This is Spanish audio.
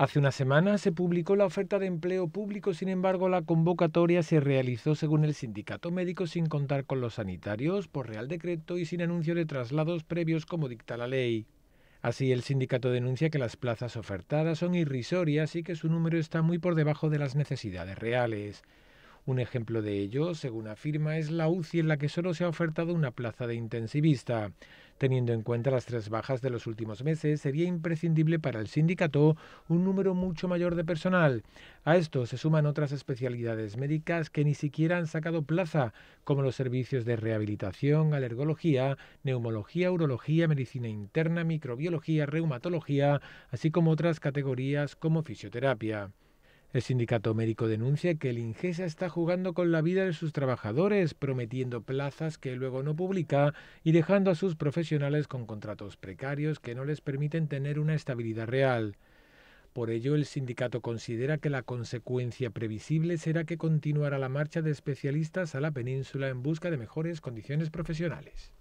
Hace una semana se publicó la oferta de empleo público, sin embargo la convocatoria se realizó según el sindicato médico sin contar con los sanitarios, por real decreto y sin anuncio de traslados previos como dicta la ley. Así, el sindicato denuncia que las plazas ofertadas son irrisorias y que su número está muy por debajo de las necesidades reales. Un ejemplo de ello, según afirma, es la UCI en la que solo se ha ofertado una plaza de intensivista. Teniendo en cuenta las tres bajas de los últimos meses, sería imprescindible para el sindicato un número mucho mayor de personal. A esto se suman otras especialidades médicas que ni siquiera han sacado plaza, como los servicios de rehabilitación, alergología, neumología, urología, medicina interna, microbiología, reumatología, así como otras categorías como fisioterapia. El sindicato médico denuncia que el Ingesa está jugando con la vida de sus trabajadores, prometiendo plazas que luego no publica y dejando a sus profesionales con contratos precarios que no les permiten tener una estabilidad real. Por ello, el sindicato considera que la consecuencia previsible será que continuará la marcha de especialistas a la península en busca de mejores condiciones profesionales.